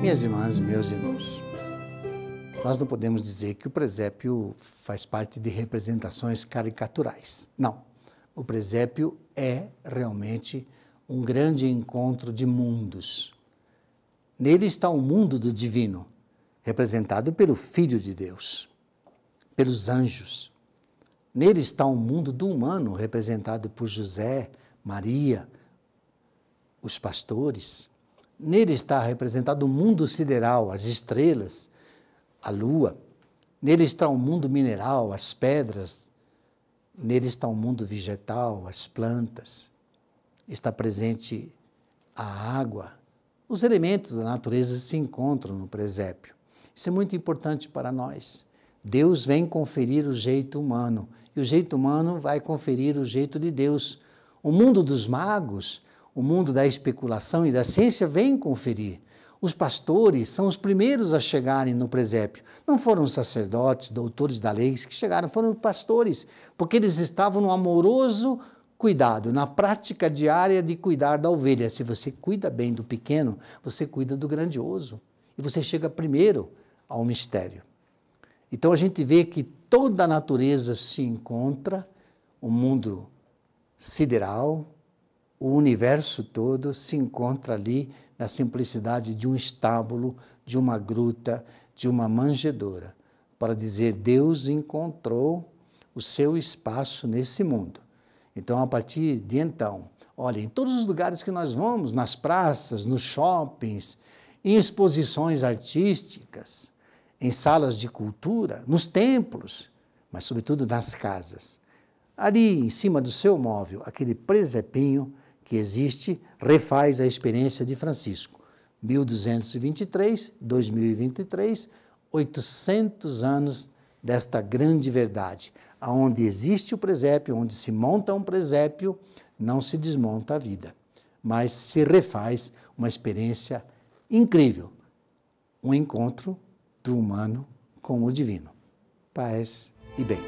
Minhas irmãs, meus irmãos, nós não podemos dizer que o presépio faz parte de representações caricaturais. Não. O presépio é realmente um grande encontro de mundos. Nele está o mundo do divino, representado pelo Filho de Deus, pelos anjos. Nele está o mundo do humano, representado por José, Maria, os pastores, Nele está representado o mundo sideral, as estrelas, a lua. Nele está o mundo mineral, as pedras. Nele está o mundo vegetal, as plantas. Está presente a água. Os elementos da natureza se encontram no presépio. Isso é muito importante para nós. Deus vem conferir o jeito humano e o jeito humano vai conferir o jeito de Deus. O mundo dos magos, o mundo da especulação e da ciência vem conferir. Os pastores são os primeiros a chegarem no presépio. Não foram os sacerdotes, doutores da lei que chegaram, foram os pastores, porque eles estavam no amoroso cuidado, na prática diária de cuidar da ovelha. Se você cuida bem do pequeno, você cuida do grandioso. E você chega primeiro ao mistério. Então a gente vê que toda a natureza se encontra, o mundo sideral, o universo todo se encontra ali na simplicidade de um estábulo, de uma gruta, de uma manjedoura, para dizer Deus encontrou o seu espaço nesse mundo. Então, a partir de então, olha, em todos os lugares que nós vamos, nas praças, nos shoppings, em exposições artísticas, em salas de cultura, nos templos, mas sobretudo nas casas. Ali em cima do seu móvel, aquele presepinho que existe refaz a experiência de Francisco. 1223, 2023, 800 anos desta grande verdade. Aonde existe o presépio, onde se monta um presépio, não se desmonta a vida, mas se refaz uma experiência incrível, um encontro do humano com o divino. Paz e bem.